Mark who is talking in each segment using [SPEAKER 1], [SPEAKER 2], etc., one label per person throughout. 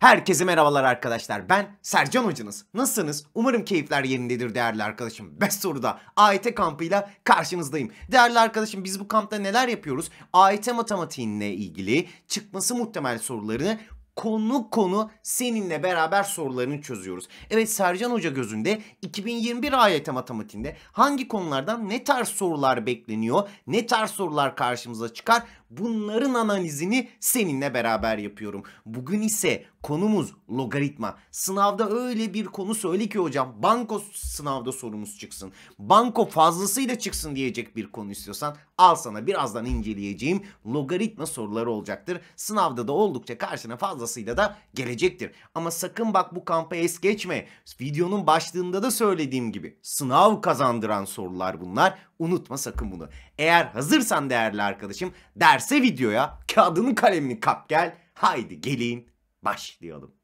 [SPEAKER 1] Herkese merhabalar arkadaşlar. Ben Sercan Hocanız. Nasılsınız? Umarım keyifler yerindedir değerli arkadaşım. 5 soruda AYT kampıyla karşınızdayım. Değerli arkadaşım biz bu kampta neler yapıyoruz? AYT matematiğinle ilgili çıkması muhtemel sorularını konu konu seninle beraber sorularını çözüyoruz. Evet Sercan Hoca gözünde 2021 AYT matematiğinde hangi konulardan ne tarz sorular bekleniyor, ne tarz sorular karşımıza çıkar Bunların analizini seninle beraber yapıyorum. Bugün ise konumuz logaritma. Sınavda öyle bir konu söyle ki hocam banko sınavda sorumuz çıksın. Banko fazlasıyla çıksın diyecek bir konu istiyorsan al sana birazdan inceleyeceğim logaritma soruları olacaktır. Sınavda da oldukça karşına fazlasıyla da gelecektir. Ama sakın bak bu kampa es geçme. Videonun başlığında da söylediğim gibi sınav kazandıran sorular bunlar. Unutma sakın bunu. Eğer hazırsan değerli arkadaşım ders derse videoya, kağıdını kalemini kap gel. Haydi gelin başlayalım.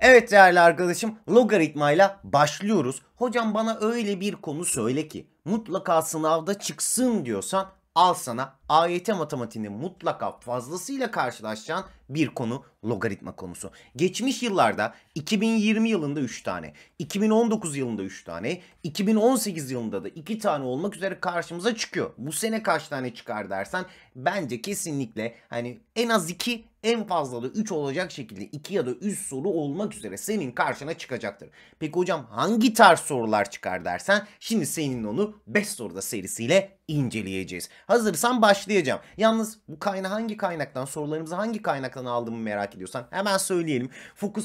[SPEAKER 1] Evet değerli arkadaşım logaritmayla başlıyoruz. Hocam bana öyle bir konu söyle ki mutlaka sınavda çıksın diyorsan al sana AYT matematiğini mutlaka fazlasıyla karşılaşacağın bir konu logaritma konusu. Geçmiş yıllarda 2020 yılında 3 tane, 2019 yılında 3 tane, 2018 yılında da 2 tane olmak üzere karşımıza çıkıyor. Bu sene kaç tane çıkar dersen bence kesinlikle hani en az 2 en fazla da 3 olacak şekilde 2 ya da 3 soru olmak üzere senin karşına çıkacaktır. Peki hocam hangi tarz sorular çıkar dersen şimdi senin onu 5 soruda serisiyle inceleyeceğiz. Hazırsan başlayacağım. Yalnız bu kaynağı hangi kaynaktan sorularımızı hangi kaynaktan aldım mı merak ediyorsan hemen söyleyelim.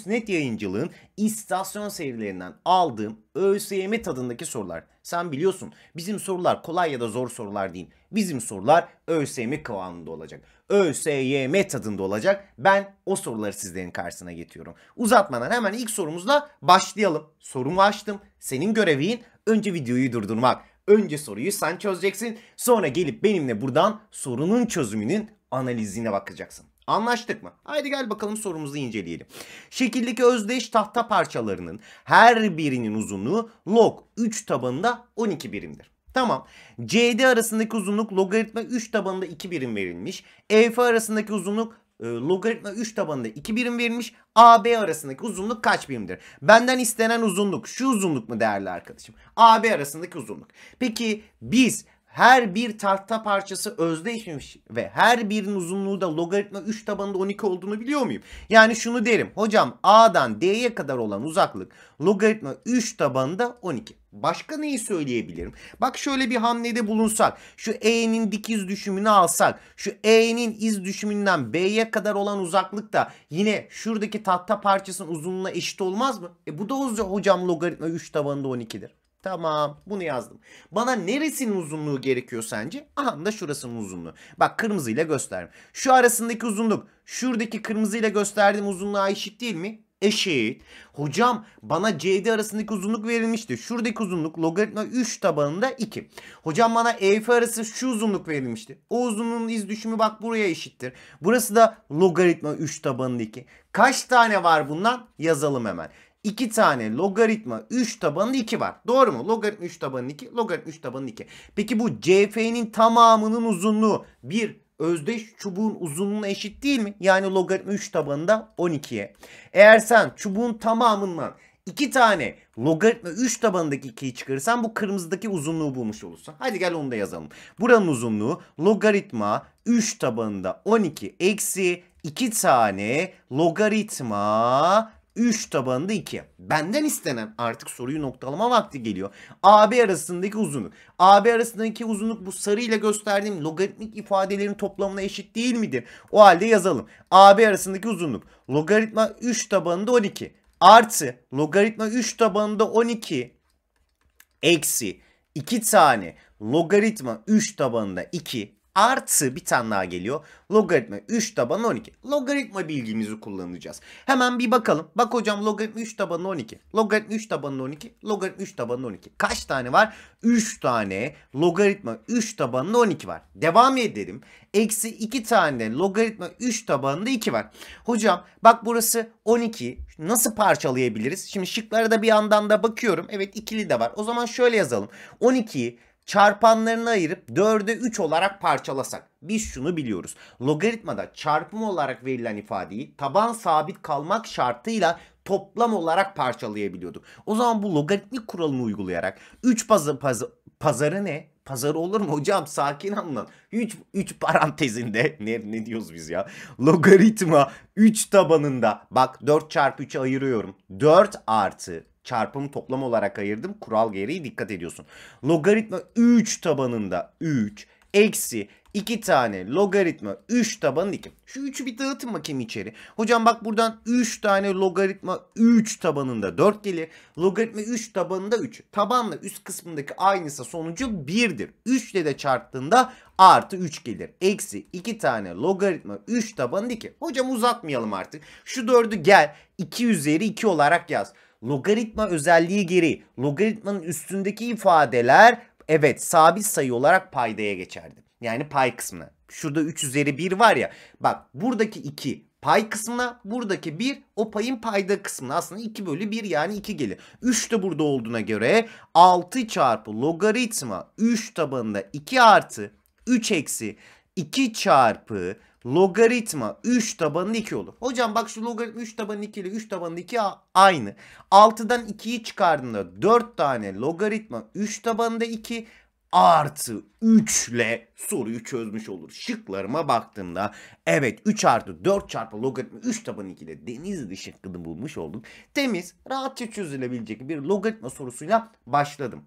[SPEAKER 1] net yayıncılığın istasyon serilerinden aldığım ÖSYM tadındaki sorular. Sen biliyorsun bizim sorular kolay ya da zor sorular değil. Bizim sorular ÖSYM kıvamında olacak. ÖSYM tadında olacak. Ben o soruları sizlerin karşısına getiriyorum. Uzatmadan hemen ilk sorumuzla başlayalım. Sorumu açtım. Senin görevin önce videoyu durdurmak. Önce soruyu sen çözeceksin. Sonra gelip benimle buradan sorunun çözümünün analizine bakacaksın. Anlaştık mı? Haydi gel bakalım sorumuzu inceleyelim. Şekildeki özdeş tahta parçalarının her birinin uzunluğu log 3 tabanında 12 birimdir. Tamam. CD arasındaki uzunluk logaritma 3 tabanında 2 birim verilmiş. EF arasındaki uzunluk e, logaritma 3 tabanında 2 birim verilmiş. AB arasındaki uzunluk kaç birimdir? Benden istenen uzunluk şu uzunluk mu değerli arkadaşım? AB arasındaki uzunluk. Peki biz her bir tahta parçası özdeşmiş ve her birinin uzunluğu da logaritma 3 tabanında 12 olduğunu biliyor muyum? Yani şunu derim. Hocam A'dan D'ye kadar olan uzaklık logaritma 3 tabanında 12. Başka neyi söyleyebilirim? Bak şöyle bir hamlede bulunsak. Şu E'nin dikiz düşümünü alsak. Şu E'nin iz düşümünden B'ye kadar olan uzaklık da yine şuradaki tahta parçasının uzunluğuna eşit olmaz mı? E bu da hocam logaritma 3 tabanında 12'dir. Tamam bunu yazdım. Bana neresinin uzunluğu gerekiyor sence? Aha da şurasının uzunluğu. Bak kırmızıyla gösterdim. Şu arasındaki uzunluk şuradaki kırmızıyla gösterdiğim uzunluğa eşit değil mi? Eşit. Hocam bana CD arasındaki uzunluk verilmişti. Şuradaki uzunluk logaritma 3 tabanında 2. Hocam bana EF arası şu uzunluk verilmişti. O uzunluğun iz düşümü bak buraya eşittir. Burası da logaritma 3 tabanında 2. Kaç tane var bundan? Yazalım hemen. 2 tane logaritma 3 tabanı 2 var. Doğru mu? Logaritma 3 tabanı 2, logaritma 3 tabanı 2. Peki bu CF'nin tamamının uzunluğu bir özdeş çubuğun uzunluğuna eşit değil mi? Yani logaritma 3 tabanında 12'ye. Eğer sen çubuğun tamamından 2 tane logaritma 3 tabanındaki 2'yi çıkarırsan bu kırmızıdaki uzunluğu bulmuş olursun. Hadi gel onu da yazalım. Buranın uzunluğu logaritma 3 tabanında 12 eksi 2 tane logaritma 3 tabanında 2. Benden istenen artık soruyu noktalama vakti geliyor. AB arasındaki uzunluk. AB arasındaki uzunluk bu sarıyla gösterdiğim logaritmik ifadelerin toplamına eşit değil midir? O halde yazalım. AB arasındaki uzunluk logaritma 3 tabanında 12 artı logaritma 3 tabanında 12 eksi 2 tane logaritma 3 tabanında 2 artı bir tane daha geliyor. Logaritma 3 taban 12. Logaritma bilgimizi kullanacağız. Hemen bir bakalım. Bak hocam logaritma 3 taban 12. Logaritma 3 taban 12. Logaritma 3 taban 12. Kaç tane var? 3 tane logaritma 3 taban 12 var. Devam edelim. Eksi 2 tane logaritma 3 tabanında 2 var. Hocam bak burası 12. Nasıl parçalayabiliriz? Şimdi şıklara da bir yandan da bakıyorum. Evet ikili de var. O zaman şöyle yazalım. 12'yi çarpanlarını ayırıp 4'e 3 olarak parçalasak biz şunu biliyoruz. Logaritmada çarpım olarak verilen ifadeyi taban sabit kalmak şartıyla toplam olarak parçalayabiliyorduk. O zaman bu logaritmik kuralını uygulayarak 3 pazı, pazı, pazarı ne? Pazarı olur mu hocam? Sakin anlan. 3, 3 parantezinde ne, ne diyoruz biz ya? Logaritma 3 tabanında bak 4 çarpı 3'e ayırıyorum. 4 artı çarpımı toplam olarak ayırdım. Kural gereği dikkat ediyorsun. Logaritma 3 tabanında 3 eksi 2 tane logaritma 3 tabanı 2. Şu 3'ü bir dağıtın bakayım içeri. Hocam bak buradan 3 tane logaritma 3 tabanında 4 gelir. Logaritma 3 tabanında 3. Tabanla üst kısmındaki aynısa sonucu 1'dir. 3 ile de çarptığında artı 3 gelir. Eksi 2 tane logaritma 3 tabanında 2. Hocam uzatmayalım artık. Şu 4'ü gel 2 üzeri 2 olarak yaz logaritma özelliği geri logaritmanın üstündeki ifadeler evet sabit sayı olarak paydaya geçerdi. Yani pay kısmına. Şurada 3 üzeri 1 var ya. Bak buradaki 2 pay kısmına buradaki 1 o payın payda kısmına aslında 2 bölü 1 yani 2 gelir. 3 de burada olduğuna göre 6 çarpı logaritma 3 tabanında 2 artı 3 eksi 2 çarpı logaritma 3 tabanlı 2 olur. Hocam bak şu logaritma 3 tabanlı 2 ile 3 tabanlı 2 aynı. 6'dan 2'yi çıkardığında 4 tane logaritma 3 tabanında 2 artı 3 ile soruyu çözmüş olur. Şıklarıma baktığımda evet 3 artı 4 çarpı logaritma 3 taban 2 ile Denizli şıkkını bulmuş oldum. Temiz, rahatça çözülebilecek bir logaritma sorusuyla başladım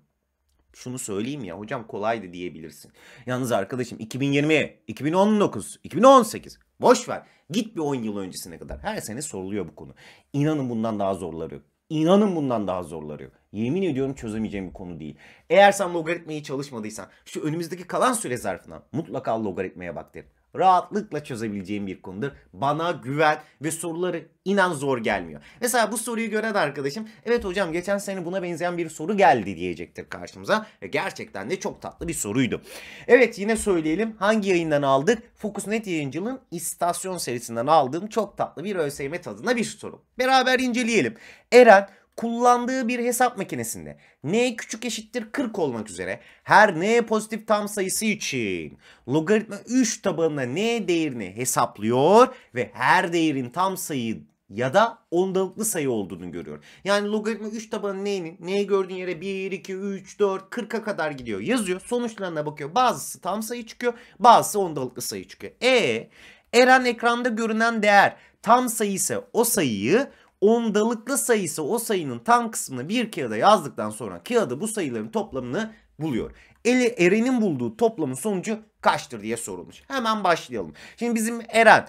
[SPEAKER 1] şunu söyleyeyim ya hocam kolaydı diyebilirsin. Yalnız arkadaşım 2020, 2019, 2018 boş ver. Git bir 10 yıl öncesine kadar. Her sene soruluyor bu konu. İnanın bundan daha zorları yok. İnanın bundan daha zorları yok. Yemin ediyorum çözemeyeceğim bir konu değil. Eğer sen logaritmayı çalışmadıysan şu önümüzdeki kalan süre zarfına mutlaka logaritmaya bak derim rahatlıkla çözebileceğim bir konudur. Bana güven ve soruları inan zor gelmiyor. Mesela bu soruyu gören arkadaşım evet hocam geçen sene buna benzeyen bir soru geldi diyecektir karşımıza. E, gerçekten de çok tatlı bir soruydu. Evet yine söyleyelim hangi yayından aldık? net yayıncılığın istasyon serisinden aldığım çok tatlı bir ÖSYM tadına bir soru. Beraber inceleyelim. Eren kullandığı bir hesap makinesinde n küçük eşittir 40 olmak üzere her n pozitif tam sayısı için logaritma 3 tabanına n değerini hesaplıyor ve her değerin tam sayı ya da ondalıklı sayı olduğunu görüyor. Yani logaritma 3 tabanı n'nin n'yi gördüğün yere 1, 2, 3, 4, 40'a kadar gidiyor. Yazıyor sonuçlarına bakıyor. Bazısı tam sayı çıkıyor bazısı ondalıklı sayı çıkıyor. E Eren ekranda görünen değer tam sayı ise o sayıyı ondalıklı sayısı o sayının tam kısmını bir kağıda yazdıktan sonra kağıda bu sayıların toplamını buluyor. Eli Eren'in bulduğu toplamın sonucu kaçtır diye sorulmuş. Hemen başlayalım. Şimdi bizim Eren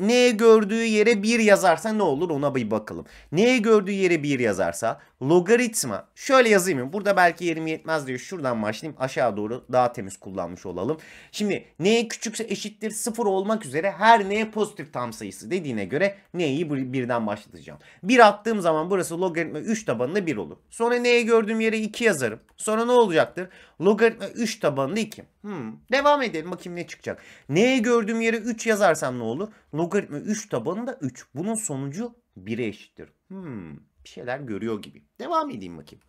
[SPEAKER 1] neye gördüğü yere bir yazarsa ne olur ona bir bakalım. Neye gördüğü yere bir yazarsa logaritma şöyle yazayım. mı? burada belki yerim yetmez diyor. şuradan başlayayım. Aşağı doğru daha temiz kullanmış olalım. Şimdi neye küçükse eşittir sıfır olmak üzere her neye pozitif tam sayısı dediğine göre neyi birden başlatacağım. Bir attığım zaman burası logaritma 3 tabanında 1 olur. Sonra neye gördüğüm yere 2 yazarım. Sonra ne olacaktır? Logaritma 3 tabanında 2. Hmm. Devam edelim bakayım ne çıkacak. N'ye gördüğüm yere 3 yazarsam ne olur? Logaritma 3 tabanında 3. Bunun sonucu 1'e eşittir. Hmm. Bir şeyler görüyor gibi. Devam edeyim bakayım.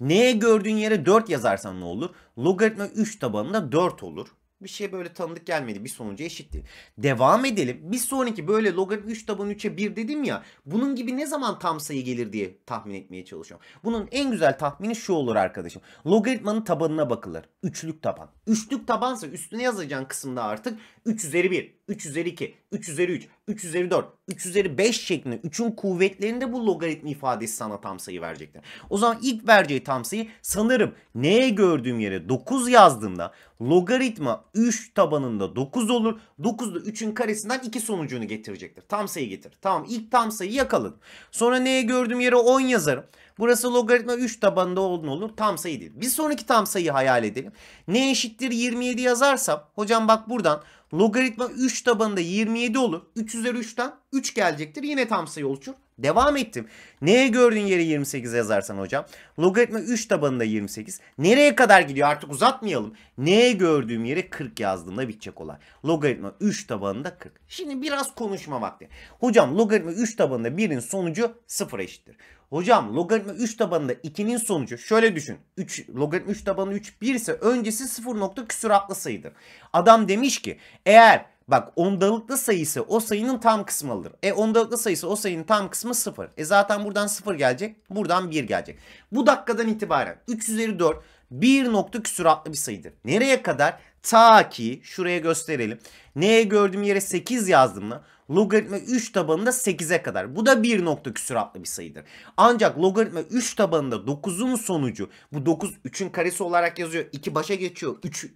[SPEAKER 1] N'ye gördüğün yere 4 yazarsan ne olur? Logaritma 3 tabanında 4 olur. Bir şey böyle tanıdık gelmedi. Bir sonuca eşit Devam edelim. Bir sonraki böyle logaritm 3 taban 3'e 1 dedim ya. Bunun gibi ne zaman tam sayı gelir diye tahmin etmeye çalışıyorum. Bunun en güzel tahmini şu olur arkadaşım. Logaritmanın tabanına bakılır. Üçlük taban. Üçlük tabansa üstüne yazacağın kısımda artık 3 üzeri 1, 3 üzeri 2, 3 üzeri 3 3 üzeri 4, 3 üzeri 5 şeklinde 3'ün kuvvetlerinde bu logaritma ifadesi sana tam sayı verecektir. O zaman ilk vereceği tam sayı sanırım neye gördüğüm yere 9 yazdığımda logaritma 3 tabanında 9 olur. 9 da 3'ün karesinden 2 sonucunu getirecektir. Tam sayı getir. Tamam ilk tam sayı yakaladım. Sonra neye gördüğüm yere 10 yazarım. Burası logaritma 3 tabanında olduğunu olur. Tam sayı değil. Bir sonraki tam sayıyı hayal edelim. Ne eşittir 27 yazarsam hocam bak buradan logaritma 3 tabanında 27 olur. 3 üzeri 3'ten 3 gelecektir. Yine tam sayı oluşur. Devam ettim. Neye gördüğün yere 28 yazarsan hocam. Logaritma 3 tabanında 28. Nereye kadar gidiyor artık uzatmayalım. Neye gördüğüm yere 40 yazdığında bitecek olay. Logaritma 3 tabanında 40. Şimdi biraz konuşma vakti. Hocam logaritma 3 tabanında 1'in sonucu 0 eşittir. Hocam logaritma 3 tabanında 2'nin sonucu şöyle düşün. 3, logaritma 3 tabanı 3 1 ise öncesi 0 nokta küsuratlı sayıdır. Adam demiş ki eğer Bak ondalıklı e, sayısı o sayının tam kısmı kısmıdır. E ondalıklı sayısı o sayının tam kısmı 0. E zaten buradan 0 gelecek. Buradan 1 gelecek. Bu dakikadan itibaren 3 üzeri 4 1 nokta küsuratlı bir sayıdır. Nereye kadar? Ta ki şuraya gösterelim. Neye gördüğüm yere 8 yazdım mı? Logaritma 3 tabanında 8'e kadar. Bu da 1 nokta küsuratlı bir sayıdır. Ancak logaritma 3 tabanında 9'un sonucu bu 9 3'ün karesi olarak yazıyor. 2 başa geçiyor. 3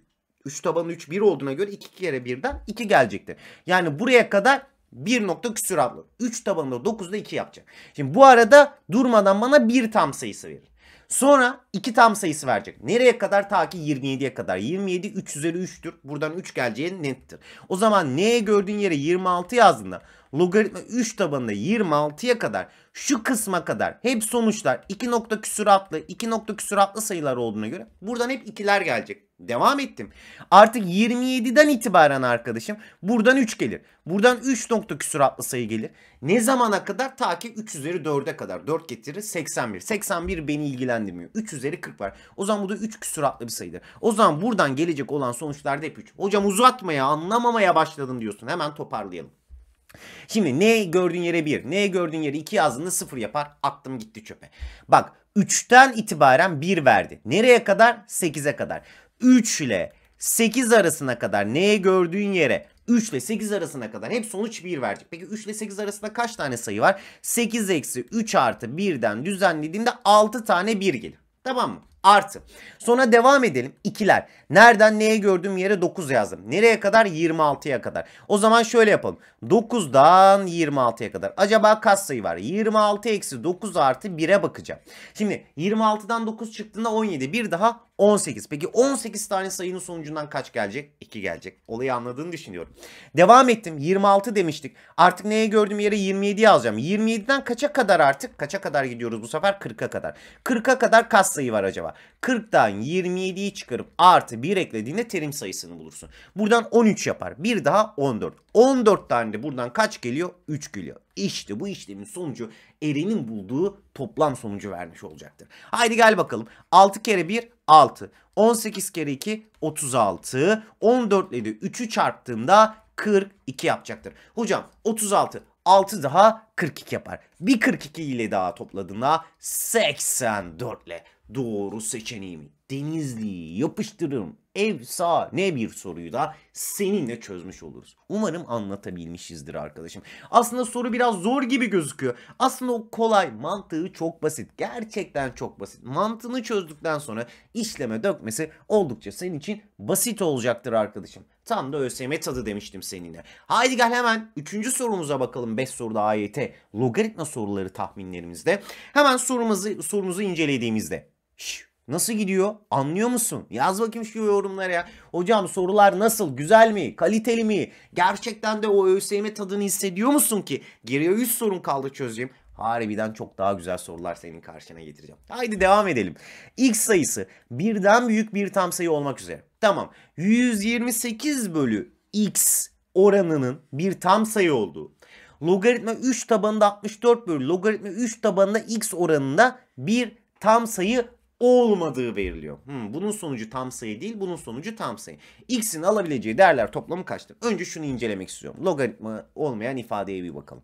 [SPEAKER 1] 3 tabanı 3 1 olduğuna göre 2 kere 1'den 2 gelecektir. Yani buraya kadar 1 nokta küsür abla. 3 tabanında 9'da 2 yapacak. Şimdi bu arada durmadan bana 1 tam sayısı verir. Sonra 2 tam sayısı verecek. Nereye kadar? Ta ki 27'ye kadar. 27 3 üzeri 3'tür. Buradan 3 geleceği nettir. O zaman neye gördüğün yere 26 yazdığında Logaritma 3 tabanında 26'ya kadar şu kısma kadar hep sonuçlar 2 nokta küsuratlı 2 nokta küsuratlı sayılar olduğuna göre buradan hep ikiler gelecek. Devam ettim. Artık 27'den itibaren arkadaşım buradan 3 gelir. Buradan 3 nokta küsuratlı sayı gelir. Ne zamana kadar? Ta ki 3 üzeri 4'e kadar. 4 getirir 81. 81 beni ilgilendirmiyor. 3 üzeri 40 var. O zaman bu da 3 küsuratlı bir sayıdır. O zaman buradan gelecek olan sonuçlar da hep 3. Hocam uzatmaya anlamamaya başladın diyorsun. Hemen toparlayalım. Şimdi ne gördüğün yere 1, ne gördüğün yere 2 yazdığında 0 yapar. attım gitti çöpe. Bak 3'ten itibaren 1 verdi. Nereye kadar? 8'e kadar. 3 ile 8 arasına kadar N gördüğün yere 3 ile 8 arasına kadar hep sonuç 1 verecek. Peki 3 ile 8 arasında kaç tane sayı var? 8 eksi 3 artı 1'den düzenlediğinde 6 tane 1 gelir. Tamam mı? artı. Sonra devam edelim. İkiler. Nereden neye gördüğüm yere 9 yazdım. Nereye kadar? 26'ya kadar. O zaman şöyle yapalım. 9'dan 26'ya kadar. Acaba kaç sayı var? 26 eksi 9 artı 1'e bakacağım. Şimdi 26'dan 9 çıktığında 17. Bir daha 18. Peki 18 tane sayının sonucundan kaç gelecek? 2 gelecek. Olayı anladığını düşünüyorum. Devam ettim. 26 demiştik. Artık neye gördüğüm yere 27 yazacağım. 27'den kaça kadar artık? Kaça kadar gidiyoruz bu sefer? 40'a kadar. 40'a kadar kaç sayı var acaba? 40'tan 27'yi çıkarıp artı 1 eklediğinde terim sayısını bulursun. Buradan 13 yapar. Bir daha 14. 14 tane de buradan kaç geliyor? 3 geliyor. İşte bu işlemin sonucu Eren'in bulduğu toplam sonucu vermiş olacaktır. Haydi gel bakalım. 6 kere 1 6. 18 kere 2 36. 14 ile de 3'ü çarptığımda 42 yapacaktır. Hocam 36 6 daha 42 yapar. Bir 42 ile daha topladığında 84 ile doğru seçeneğimi Denizli'yi yapıştırırım. Efsane bir soruyu da seninle çözmüş oluruz. Umarım anlatabilmişizdir arkadaşım. Aslında soru biraz zor gibi gözüküyor. Aslında o kolay. Mantığı çok basit. Gerçekten çok basit. Mantığını çözdükten sonra işleme dökmesi oldukça senin için basit olacaktır arkadaşım. Tam da ÖSYM tadı demiştim seninle. Haydi gel hemen 3. sorumuza bakalım 5 soruda AYT logaritma soruları tahminlerimizde. Hemen sorumuzu, sorumuzu incelediğimizde Şş, nasıl gidiyor? Anlıyor musun? Yaz bakayım şu yorumlara ya. Hocam sorular nasıl? Güzel mi? Kaliteli mi? Gerçekten de o ÖSYM tadını hissediyor musun ki? Geriye 100 sorun kaldı çözeyim. Harbiden çok daha güzel sorular senin karşına getireceğim. Haydi devam edelim. X sayısı birden büyük bir tam sayı olmak üzere. Tamam. 128 bölü X oranının bir tam sayı olduğu. Logaritma 3 tabanında 64 bölü logaritma 3 tabanında X oranında bir tam sayı olmadığı veriliyor. Hmm, bunun sonucu tam sayı değil, bunun sonucu tam sayı. X'in alabileceği değerler toplamı kaçtır? Önce şunu incelemek istiyorum. Logaritma olmayan ifadeye bir bakalım.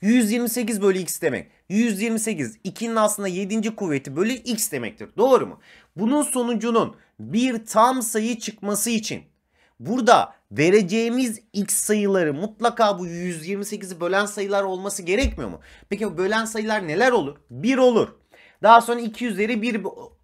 [SPEAKER 1] 128 bölü x demek. 128 2'nin aslında 7. kuvveti bölü x demektir. Doğru mu? Bunun sonucunun bir tam sayı çıkması için burada vereceğimiz x sayıları mutlaka bu 128'i bölen sayılar olması gerekmiyor mu? Peki bölen sayılar neler olur? 1 olur. Daha sonra 2 üzeri 1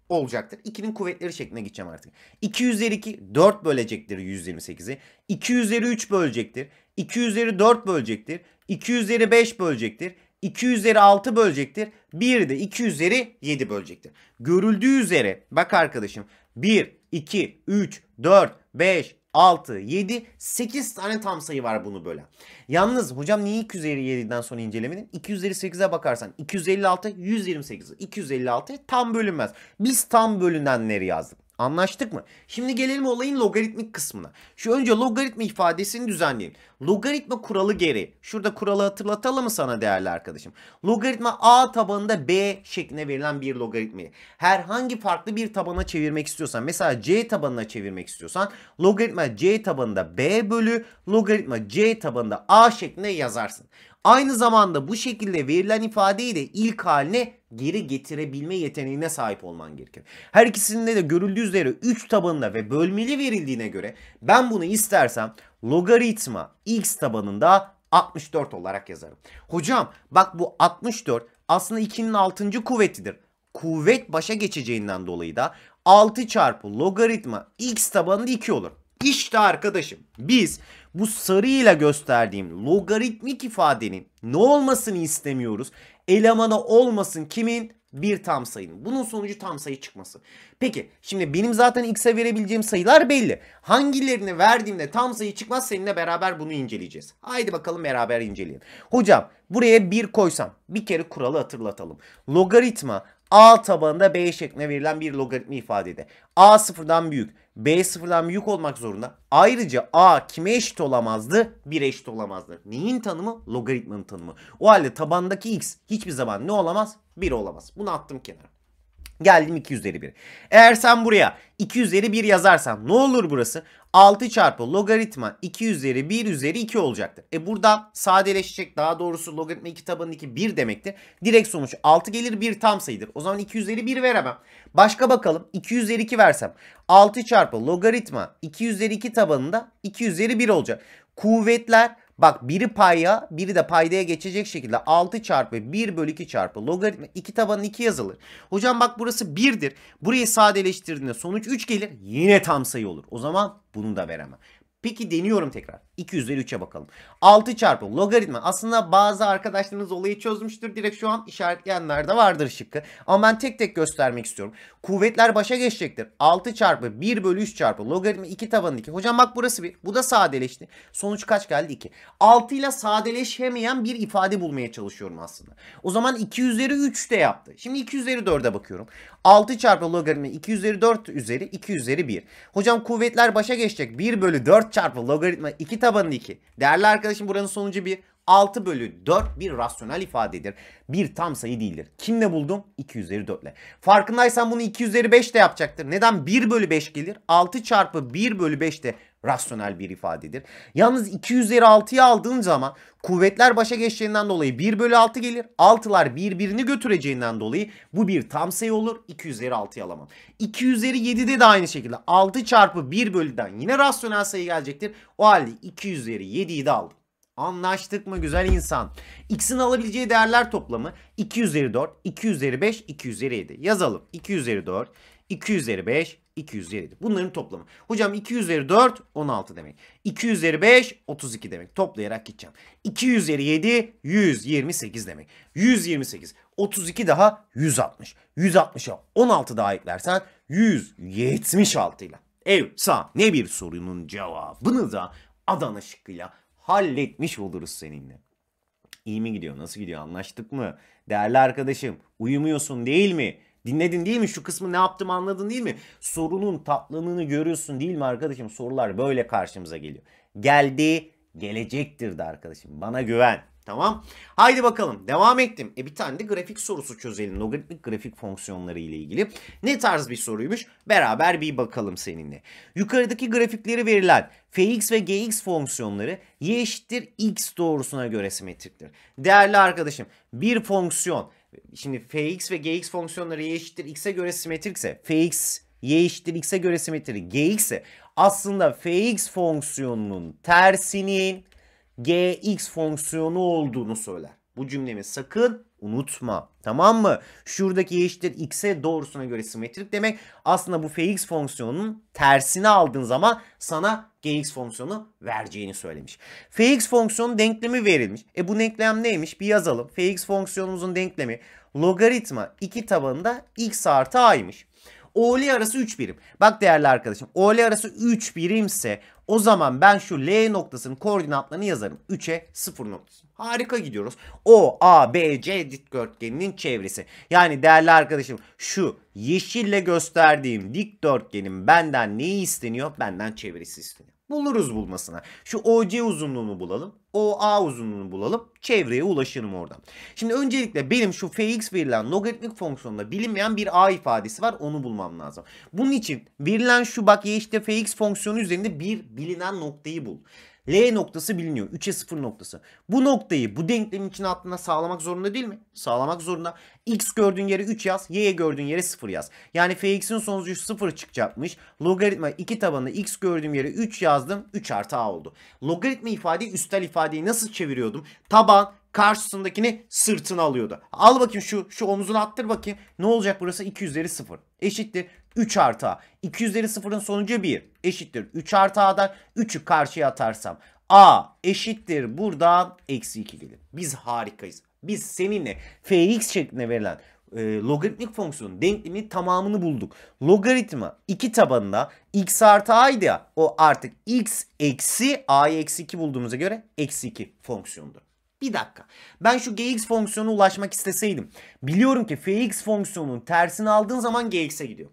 [SPEAKER 1] olacaktır. 2'nin kuvvetleri şeklinde gideceğim artık. 2 üzeri 2 4 bölecektir 128'i. 2 üzeri 3 bölecektir. 2 üzeri 4 bölecektir. 2 üzeri 5 bölecektir. 2 üzeri 6 bölecektir. 1 de 2 üzeri 7 bölecektir. Görüldüğü üzere bak arkadaşım 1, 2, 3, 4, 5, 6, 7, 8 tane tam sayı var bunu böyle. Yalnız hocam niye 257'den sonra incelemedin? 258'e bakarsan 256, 128, 256 tam bölünmez. Biz tam bölünenleri yazdık. Anlaştık mı? Şimdi gelelim olayın logaritmik kısmına. Şu önce logaritma ifadesini düzenleyelim. Logaritma kuralı geri. Şurada kuralı hatırlatalım mı sana değerli arkadaşım? Logaritma a tabanında b şeklinde verilen bir logaritmayı herhangi farklı bir tabana çevirmek istiyorsan mesela c tabanına çevirmek istiyorsan logaritma c tabanında b bölü logaritma c tabanında a şeklinde yazarsın. Aynı zamanda bu şekilde verilen ifadeyi de ilk haline geri getirebilme yeteneğine sahip olman gerekir. Her ikisinde de görüldüğü üzere 3 tabanında ve bölmeli verildiğine göre ben bunu istersem logaritma x tabanında 64 olarak yazarım. Hocam bak bu 64 aslında 2'nin 6. kuvvetidir. Kuvvet başa geçeceğinden dolayı da 6 çarpı logaritma x tabanında 2 olur. İşte arkadaşım biz bu sarıyla gösterdiğim logaritmik ifadenin ne olmasını istemiyoruz? Elemana olmasın kimin? Bir tam sayının. Bunun sonucu tam sayı çıkması. Peki şimdi benim zaten x'e verebileceğim sayılar belli. Hangilerini verdiğimde tam sayı çıkmaz seninle beraber bunu inceleyeceğiz. Haydi bakalım beraber inceleyelim. Hocam buraya 1 koysam bir kere kuralı hatırlatalım. Logaritma A tabanında B şeklinde verilen bir logaritma ifade eder. A sıfırdan büyük, B sıfırdan büyük olmak zorunda. Ayrıca A kime eşit olamazdı? 1 eşit olamazdı. Neyin tanımı? Logaritmanın tanımı. O halde tabandaki x hiçbir zaman ne olamaz? 1 olamaz. Bunu attım kenara. Geldim 2 üzeri 1. Eğer sen buraya 2 üzeri 1 yazarsan ne olur burası? 6 çarpı logaritma 2 üzeri 1 üzeri 2 olacaktır. E burada sadeleşecek daha doğrusu logaritma 2 tabanındaki 2 1 demektir. Direkt sonuç 6 gelir 1 tam sayıdır. O zaman 2 üzeri 1 veremem. Başka bakalım 2 üzeri 2 versem 6 çarpı logaritma 2 üzeri 2 tabanında 2 üzeri 1 olacak. Kuvvetler Bak biri paya biri de paydaya geçecek şekilde 6 çarpı 1 bölü 2 çarpı logaritma 2 tabanın 2 yazılır. Hocam bak burası 1'dir. Burayı sadeleştirdiğinde sonuç 3 gelir. Yine tam sayı olur. O zaman bunu da veremem. Peki deniyorum tekrar. 2 üzeri 3'e bakalım. 6 çarpı logaritma. Aslında bazı arkadaşlarınız olayı çözmüştür. Direkt şu an işaretleyenler de vardır şıkkı. Ama ben tek tek göstermek istiyorum. Kuvvetler başa geçecektir. 6 çarpı 1 bölü 3 çarpı logaritma 2 tabanı 2. Hocam bak burası 1. Bu da sadeleşti. Sonuç kaç geldi? 2. 6 ile sadeleşemeyen bir ifade bulmaya çalışıyorum aslında. O zaman 2 üzeri 3 de yaptı. Şimdi 2 üzeri 4'e bakıyorum. 6 çarpı logaritma 2 üzeri 4 üzeri 2 üzeri 1. Hocam kuvvetler başa geçecek. 1 bölü 4 4 çarpı logaritma 2 tabanı 2. Değerli arkadaşım buranın sonucu 1. 6 bölü 4 bir rasyonel ifadedir. Bir tam sayı değildir. Kimle buldum? 2 üzeri 4 ile. Farkındaysan bunu 2 üzeri 5 de yapacaktır. Neden? 1 bölü 5 gelir. 6 çarpı 1 bölü 5 de rasyonel bir ifadedir. Yalnız 2 üzeri 6'yı aldığın zaman kuvvetler başa geçeceğinden dolayı 1 bölü 6 gelir. 6'lar birbirini götüreceğinden dolayı bu bir tam sayı olur. 2 üzeri 6'yı alamam. 2 üzeri 7'de de aynı şekilde 6 çarpı 1 bölüden yine rasyonel sayı gelecektir. O halde 2 üzeri 7'yi de aldım. Anlaştık mı güzel insan? X'in alabileceği değerler toplamı 2 üzeri 4, 2 üzeri 5, 2 üzeri 7. Yazalım. 2 üzeri 4, 2 üzeri 5, 2 üzeri 7. Bunların toplamı. Hocam 2 üzeri 4, 16 demek. 2 üzeri 5, 32 demek. Toplayarak gideceğim. 2 üzeri 7, 128 demek. 128. 32 daha 160. 160'a 16 daha eklersen 176 ile. Ev sağ ne bir sorunun cevabını da Adana şıkkıyla halletmiş oluruz seninle. İyi mi gidiyor? Nasıl gidiyor? Anlaştık mı? Değerli arkadaşım uyumuyorsun değil mi? Dinledin değil mi? Şu kısmı ne yaptım anladın değil mi? Sorunun tatlılığını görüyorsun değil mi arkadaşım? Sorular böyle karşımıza geliyor. Geldi, gelecektir de arkadaşım. Bana güven. Tamam. Haydi bakalım devam ettim. E bir tane de grafik sorusu çözelim. Logaritmik grafik fonksiyonları ile ilgili. Ne tarz bir soruymuş? Beraber bir bakalım seninle. Yukarıdaki grafikleri verilen fx ve gx fonksiyonları y eşittir x doğrusuna göre simetriktir. Değerli arkadaşım bir fonksiyon şimdi fx ve gx fonksiyonları y eşittir x'e göre simetrikse fx y eşittir x'e göre simetrik gx ise aslında fx fonksiyonunun tersinin gx fonksiyonu olduğunu söyler. Bu cümlemi sakın unutma. Tamam mı? Şuradaki eşittir x'e doğrusuna göre simetrik demek. Aslında bu fx fonksiyonunun tersini aldığın zaman sana gx fonksiyonu vereceğini söylemiş. fx fonksiyonun denklemi verilmiş. E bu denklem neymiş? Bir yazalım. fx fonksiyonumuzun denklemi logaritma 2 tabanında x artı a'ymış. OL arası 3 birim. Bak değerli arkadaşım OL arası 3 birimse o zaman ben şu L noktasının koordinatlarını yazarım. 3'e 0 noktası. Harika gidiyoruz. O, A, B, C dikdörtgeninin çevresi. Yani değerli arkadaşım şu yeşille gösterdiğim dikdörtgenin benden neyi isteniyor? Benden çevresi isteniyor. Buluruz bulmasına. Şu OC uzunluğunu bulalım. OA uzunluğunu bulalım. Çevreye ulaşırım oradan. Şimdi öncelikle benim şu fx verilen logaritmik fonksiyonda bilinmeyen bir a ifadesi var. Onu bulmam lazım. Bunun için verilen şu bak y işte fx fonksiyonu üzerinde bir bilinen noktayı bul. L noktası biliniyor. 3'e 0 noktası. Bu noktayı bu denklemin içine altına sağlamak zorunda değil mi? Sağlamak zorunda. X gördüğün yere 3 yaz. Y'ye gördüğün yere 0 yaz. Yani Fx'in sonucu 0 çıkacakmış. Logaritma 2 tabanı X gördüğüm yere 3 yazdım. 3 artı A oldu. Logaritma ifadeyi üstel ifadeyi nasıl çeviriyordum? Taban karşısındakini sırtına alıyordu. Al bakayım şu şu omzunu attır bakayım. Ne olacak burası? 2 üzeri 0. Eşittir. 3 artı a. 2 üzeri 0'ın sonucu 1 eşittir 3 artı a'dan 3'ü karşıya atarsam a eşittir buradan eksi 2 gelir. Biz harikayız. Biz seninle fx şeklinde verilen e, logaritmik fonksiyonun denkleminin tamamını bulduk. Logaritma 2 tabanında x artı a'ydı ya o artık x eksi a'yı eksi 2 bulduğumuza göre eksi 2 fonksiyondur. Bir dakika. Ben şu gx fonksiyonu ulaşmak isteseydim. Biliyorum ki fx fonksiyonunun tersini aldığın zaman gx'e gidiyor.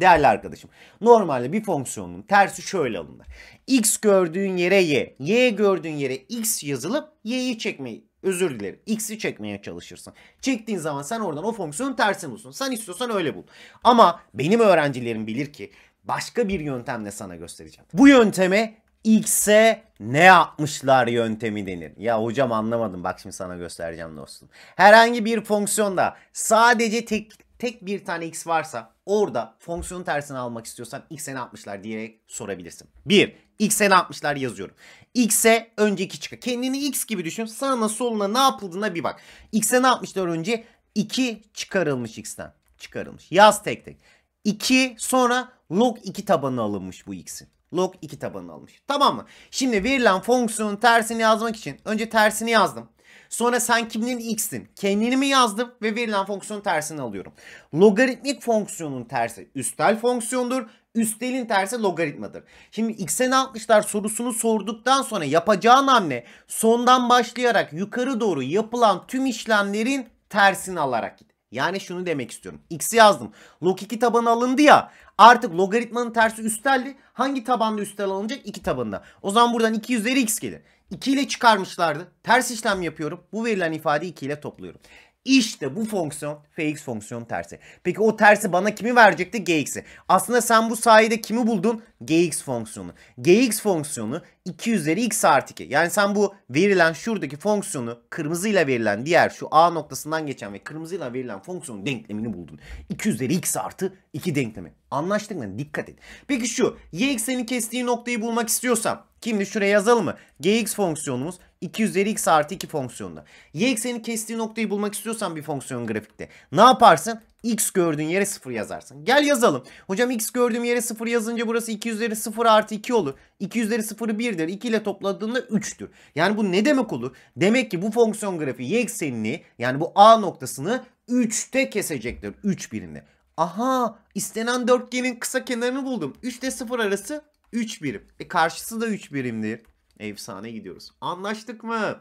[SPEAKER 1] Değerli arkadaşım normalde bir fonksiyonun tersi şöyle alınır. X gördüğün yere y, y gördüğün yere x yazılıp y'yi çekmeyi özür dilerim x'i çekmeye çalışırsın. Çektiğin zaman sen oradan o fonksiyonun tersini bulsun. Sen istiyorsan öyle bul. Ama benim öğrencilerim bilir ki başka bir yöntemle sana göstereceğim. Bu yönteme X'e ne yapmışlar yöntemi denir. Ya hocam anlamadım bak şimdi sana göstereceğim dostum. Herhangi bir fonksiyonda sadece tek tek bir tane x varsa orada fonksiyonun tersini almak istiyorsan x'e ne yapmışlar diyerek sorabilirsin. 1. x'e ne yapmışlar yazıyorum. x'e önce 2 çıkar. Kendini x gibi düşün. Sağına soluna ne yapıldığına bir bak. x'e ne yapmışlar önce? 2 çıkarılmış x'ten. Çıkarılmış. Yaz tek tek. 2 sonra log 2 tabanı alınmış bu x'in. Log 2 tabanı almış. Tamam mı? Şimdi verilen fonksiyonun tersini yazmak için önce tersini yazdım. Sonra sen kimliğin x'in. Kendini mi yazdım ve verilen fonksiyonun tersini alıyorum. Logaritmik fonksiyonun tersi üstel fonksiyondur. Üstelin tersi logaritmadır. Şimdi x'e ne yapmışlar sorusunu sorduktan sonra yapacağın hamle sondan başlayarak yukarı doğru yapılan tüm işlemlerin tersini alarak git. Yani şunu demek istiyorum. X'i yazdım. Log 2 tabanı alındı ya. Artık logaritmanın tersi üsteldi. Hangi tabanda üstel alınacak? 2 tabanında. O zaman buradan 2 üzeri x gelir. 2 ile çıkarmışlardı. Ters işlem yapıyorum. Bu verilen ifadeyi 2 ile topluyorum. İşte bu fonksiyon fx fonksiyon tersi. Peki o tersi bana kimi verecekti? gx'i. Aslında sen bu sayede kimi buldun? gx fonksiyonu. gx fonksiyonu 2 üzeri x artı 2. Yani sen bu verilen şuradaki fonksiyonu kırmızıyla verilen diğer şu a noktasından geçen ve kırmızıyla verilen fonksiyonun denklemini buldun. 2 üzeri x artı 2 denklemi. Anlaştık mı? Dikkat et. Peki şu y ekseni kestiği noktayı bulmak istiyorsam Şimdi şuraya yazalım mı? Gx fonksiyonumuz 2 üzeri x artı 2 fonksiyonunda. Y eksenini kestiği noktayı bulmak istiyorsan bir fonksiyon grafikte. Ne yaparsın? x gördüğün yere 0 yazarsın. Gel yazalım. Hocam x gördüğüm yere 0 yazınca burası 2 üzeri 0 artı 2 olur. 2 üzeri 0'ı 1'dir. 2 ile topladığında 3'tür. Yani bu ne demek olur? Demek ki bu fonksiyon grafiği y eksenini yani bu a noktasını 3'te kesecektir. 3 birinde. Aha istenen dörtgenin kısa kenarını buldum. 3 ile 0 arası 3 birim. E karşısı da 3 birimdir. Efsane gidiyoruz. Anlaştık mı?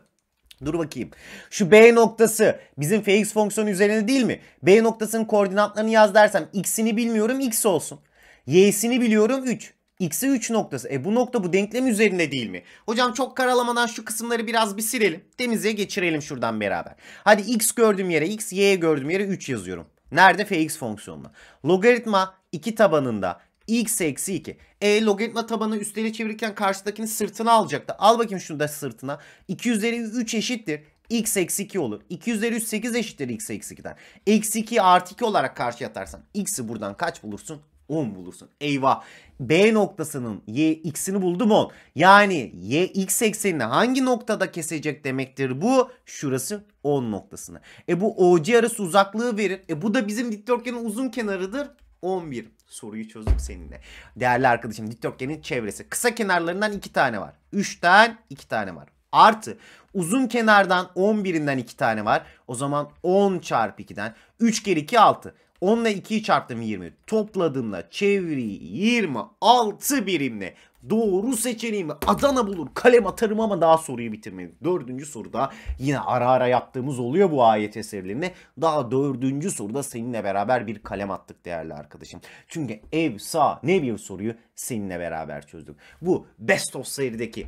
[SPEAKER 1] Dur bakayım. Şu B noktası bizim fx fonksiyonu üzerinde değil mi? B noktasının koordinatlarını yaz dersem x'ini bilmiyorum x olsun. Y'sini biliyorum 3. X'i 3 noktası. E bu nokta bu denklem üzerinde değil mi? Hocam çok karalamadan şu kısımları biraz bir silelim. temizliğe geçirelim şuradan beraber. Hadi x gördüğüm yere x, y gördüğüm yere 3 yazıyorum. Nerede? Fx fonksiyonu? Logaritma 2 tabanında x eksi 2. E logaritma tabanı üstleri çevirirken karşıdakini sırtına alacaktı. Al bakayım şunu da sırtına. 2 üzeri 3 eşittir. x eksi 2 olur. 2 üzeri 3 8 eşittir x eksi 2'den. Eksi 2 artı 2 olarak karşı atarsan x'i buradan kaç bulursun? 10 bulursun. Eyvah. B noktasının y x'ini buldum 10. Yani y x eksenini hangi noktada kesecek demektir bu? Şurası 10 noktasını. E bu OC arası uzaklığı verir. E bu da bizim dikdörtgenin uzun kenarıdır. 11 soruyu çözdük seninle. Değerli arkadaşım dikdörtgenin çevresi. Kısa kenarlarından 2 tane var. 3'ten 2 tane var. Artı uzun kenardan 11'inden 2 tane var. O zaman 10 çarpı 2'den 3 kere 2 6. 10 ile 2'yi çarptım 20. Topladığımda çevreyi 26 birimle Doğru seçeneğimi Adana bulur kalem atarım ama daha soruyu bitirmedim. Dördüncü soruda yine ara ara yaptığımız oluyor bu ayet eserlerine. Daha dördüncü soruda seninle beraber bir kalem attık değerli arkadaşım. Çünkü ev sağ ne bir soruyu seninle beraber çözdük. Bu Best of serideki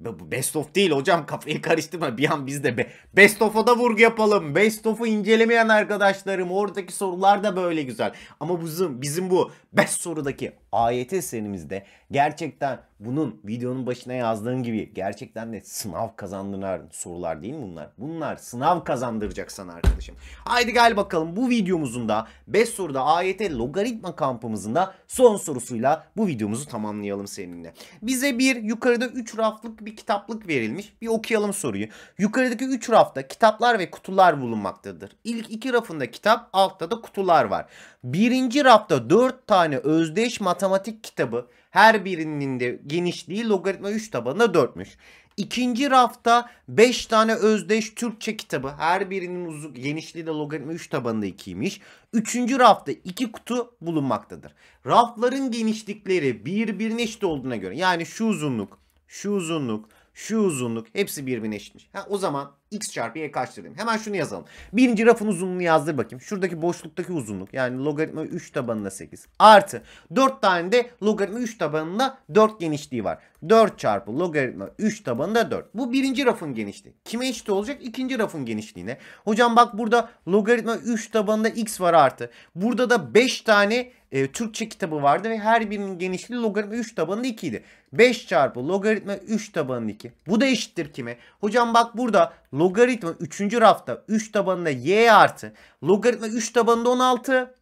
[SPEAKER 1] bu best of değil hocam kafayı karıştırma bir an biz de be best of'a da vurgu yapalım. Best of'u incelemeyen arkadaşlarım oradaki sorular da böyle güzel. Ama bizim, bizim bu best sorudaki AYT serimizde gerçekten bunun videonun başına yazdığım gibi gerçekten de sınav kazandıran sorular değil bunlar. Bunlar sınav kazandıracak sana arkadaşım. Haydi gel bakalım bu videomuzun da best soruda AYT logaritma kampımızın da son sorusuyla bu videomuzu tamamlayalım seninle. Bize bir yukarıda 3 raflık bir kitaplık verilmiş. Bir okuyalım soruyu. Yukarıdaki 3 rafta kitaplar ve kutular bulunmaktadır. İlk 2 rafında kitap, altta da kutular var. Birinci rafta 4 tane özdeş matematik kitabı. Her birinin de genişliği logaritma 3 tabanına 4'müş. İkinci rafta 5 tane özdeş Türkçe kitabı. Her birinin uzun genişliği de logaritma 3 tabanında 2'ymiş. Üçüncü rafta 2 kutu bulunmaktadır. Rafların genişlikleri birbirine eşit olduğuna göre yani şu uzunluk şu uzunluk, şu uzunluk hepsi birbirine eşitmiş. Ha, o zaman x çarpı y kaçtır diyeyim. Hemen şunu yazalım. Birinci rafın uzunluğunu yazdır bakayım. Şuradaki boşluktaki uzunluk yani logaritma 3 tabanına 8 artı 4 tane de logaritma 3 tabanında 4 genişliği var. 4 çarpı logaritma 3 tabanında 4. Bu birinci rafın genişliği. Kime eşit olacak? İkinci rafın genişliğine. Hocam bak burada logaritma 3 tabanında x var artı. Burada da 5 tane e, Türkçe kitabı vardı ve her birinin genişliği logaritma 3 tabanında 2 idi. 5 çarpı logaritma 3 tabanı 2. Bu da eşittir kime? Hocam bak burada logaritma 3. rafta 3 tabanında y artı. Logaritma 3 tabanında 16.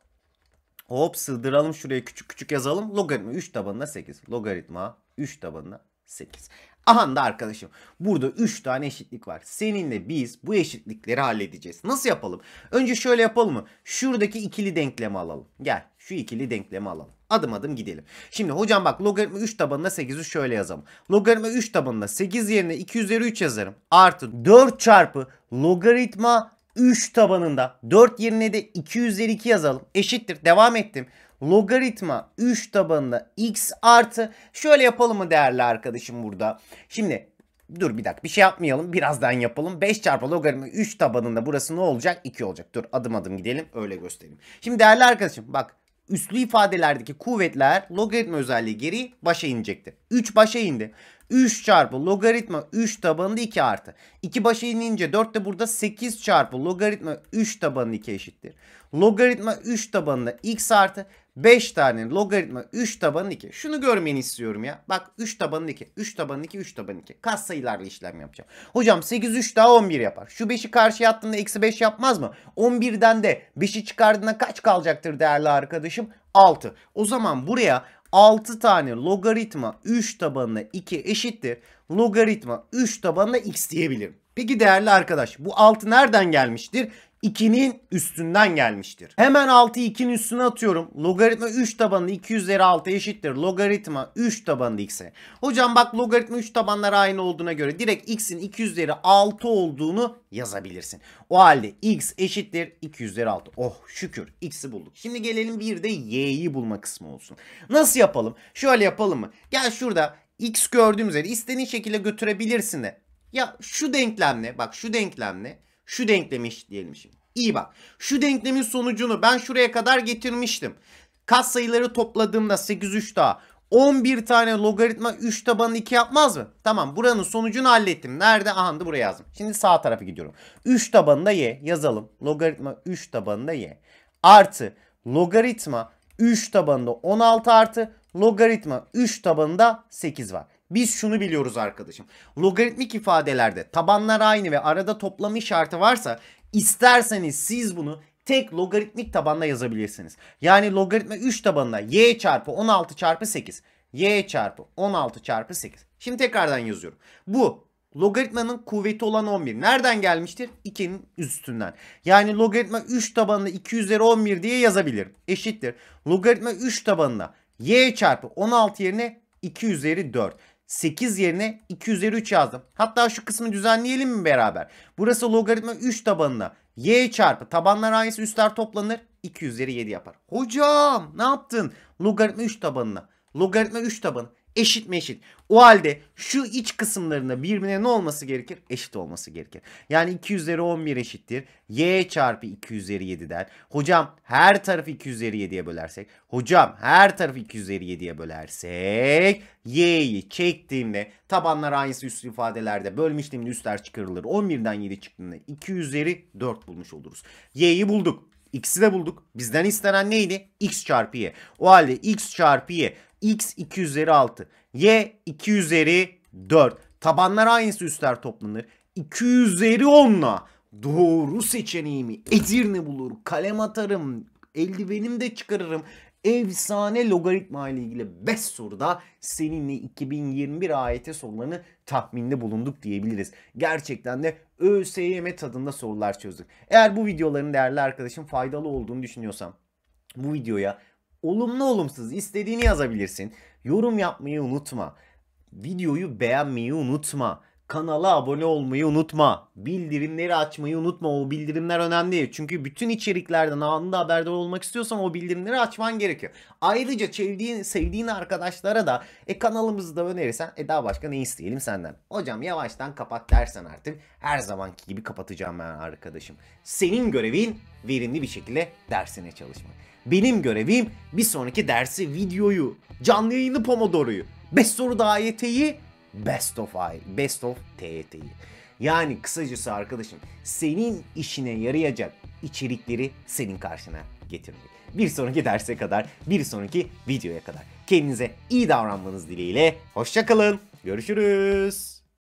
[SPEAKER 1] Hop sığdıralım şuraya küçük küçük yazalım. Logaritma 3 tabanında 8. Logaritma 3 tabanında 8. Aha da arkadaşım burada 3 tane eşitlik var. Seninle biz bu eşitlikleri halledeceğiz. Nasıl yapalım? Önce şöyle yapalım mı? Şuradaki ikili denklemi alalım. Gel şu ikili denklemi alalım. Adım adım gidelim. Şimdi hocam bak logaritma 3 tabanına 8'i şöyle yazalım. Logaritma 3 tabanına 8 yerine 2 üzeri 3 yazarım. Artı 4 çarpı logaritma 3 tabanında 4 yerine de 2 üzeri 2 yazalım. Eşittir. Devam ettim. Logaritma 3 tabanında x artı. Şöyle yapalım mı değerli arkadaşım burada. Şimdi dur bir dakika bir şey yapmayalım. Birazdan yapalım. 5 çarpı logaritma 3 tabanında burası ne olacak? 2 olacak. Dur adım adım gidelim. Öyle göstereyim. Şimdi değerli arkadaşım bak üslü ifadelerdeki kuvvetler logaritma özelliği geri başa inecektir. 3 başa indi. 3 çarpı logaritma 3 tabanında 2 artı. 2 başa inince 4 de burada 8 çarpı logaritma 3 tabanında 2 eşittir. Logaritma 3 tabanında x artı 5 tane logaritma 3 tabanında 2. Şunu görmeni istiyorum ya. Bak 3 tabanında 2. 3 tabanında 2. 3 tabanında 2. Kas sayılarla işlem yapacağım. Hocam 8 3 daha 11 yapar. Şu 5'i karşıya attığında eksi 5 yapmaz mı? 11'den de 5'i çıkardığında kaç kalacaktır değerli arkadaşım? 6. O zaman buraya 6 tane logaritma 3 tabanına 2 eşittir. Logaritma 3 tabanına x diyebilirim. Peki değerli arkadaş bu 6 nereden gelmiştir? 2'nin üstünden gelmiştir. Hemen 6'yı 2'nin üstüne atıyorum. Logaritma 3 tabanında 2 üzeri 6 eşittir. Logaritma 3 tabanında x'e. Hocam bak logaritma 3 tabanlar aynı olduğuna göre direkt x'in 2 üzeri 6 olduğunu yazabilirsin. O halde x eşittir 2 üzeri 6. Oh şükür x'i bulduk. Şimdi gelelim bir de y'yi bulma kısmı olsun. Nasıl yapalım? Şöyle yapalım mı? Gel şurada x gördüğümüz yere istediğin şekilde götürebilirsin de. Ya şu denklemle bak şu denklemle şu denklemi eşitleyelim şimdi. İyi bak. Şu denklemin sonucunu ben şuraya kadar getirmiştim. Kas sayıları topladığımda 8 3 daha 11 tane logaritma 3 tabanı 2 yapmaz mı? Tamam buranın sonucunu hallettim. Nerede? ahandı da buraya yazdım. Şimdi sağ tarafa gidiyorum. 3 tabanında y yazalım. Logaritma 3 tabanında y. Artı logaritma 3 tabanında 16 artı logaritma 3 tabanında 8 var. Biz şunu biliyoruz arkadaşım. Logaritmik ifadelerde tabanlar aynı ve arada toplam işareti varsa isterseniz siz bunu tek logaritmik tabanda yazabilirsiniz. Yani logaritma 3 tabanına y çarpı 16 çarpı 8. y çarpı 16 çarpı 8. Şimdi tekrardan yazıyorum. Bu logaritmanın kuvveti olan 11. Nereden gelmiştir? 2'nin üstünden. Yani logaritma 3 tabanına 2 üzeri 11 diye yazabilirim. Eşittir. Logaritma 3 tabanına y çarpı 16 yerine 2 üzeri 4. 8 yerine 2 üzeri 3 yazdım. Hatta şu kısmı düzenleyelim mi beraber? Burası logaritma 3 tabanına. Y çarpı tabanlar aynısı üstler toplanır. 2 üzeri 7 yapar. Hocam ne yaptın? Logaritma 3 tabanına. Logaritma 3 tabanı eşit mi eşit? O halde şu iç kısımlarında birbirine ne olması gerekir? Eşit olması gerekir. Yani 2 üzeri 11 eşittir. Y çarpı 2 üzeri 7'den. Hocam her tarafı 2 üzeri 7'ye bölersek. Hocam her tarafı 2 üzeri 7'ye bölersek. Y'yi çektiğimde tabanlar aynısı üst ifadelerde bölmüştüm. Üstler çıkarılır. 11'den 7 çıktığında 2 üzeri 4 bulmuş oluruz. Y'yi bulduk. X'i de bulduk. Bizden istenen neydi? X çarpı Y. O halde X çarpı Y X 2 üzeri 6. Y 2 üzeri 4. Tabanlar aynısı üstler toplanır. 2 üzeri 10'la doğru seçeneğimi Edirne bulur. Kalem atarım. eldivenim de çıkarırım. Efsane logaritma ile ilgili 5 soruda seninle 2021 AYT e sorularını tahminde bulunduk diyebiliriz. Gerçekten de ÖSYM tadında sorular çözdük. Eğer bu videoların değerli arkadaşım faydalı olduğunu düşünüyorsam bu videoya Olumlu olumsuz istediğini yazabilirsin. Yorum yapmayı unutma. Videoyu beğenmeyi unutma. Kanala abone olmayı unutma. Bildirimleri açmayı unutma. O bildirimler önemli. Çünkü bütün içeriklerden anında haberdar olmak istiyorsan o bildirimleri açman gerekiyor. Ayrıca sevdiğin, sevdiğin arkadaşlara da e kanalımızı da önerirsen e daha başka ne isteyelim senden. Hocam yavaştan kapat dersen artık her zamanki gibi kapatacağım ben arkadaşım. Senin görevin verimli bir şekilde dersine çalışmak. Benim görevim bir sonraki dersi videoyu, canlı yayını Pomodoro'yu, 5 soru da AYT'yi, best of, I, best of TYT'yi. Yani kısacası arkadaşım senin işine yarayacak içerikleri senin karşına getirmek. Bir sonraki derse kadar, bir sonraki videoya kadar. Kendinize iyi davranmanız dileğiyle. Hoşçakalın. Görüşürüz.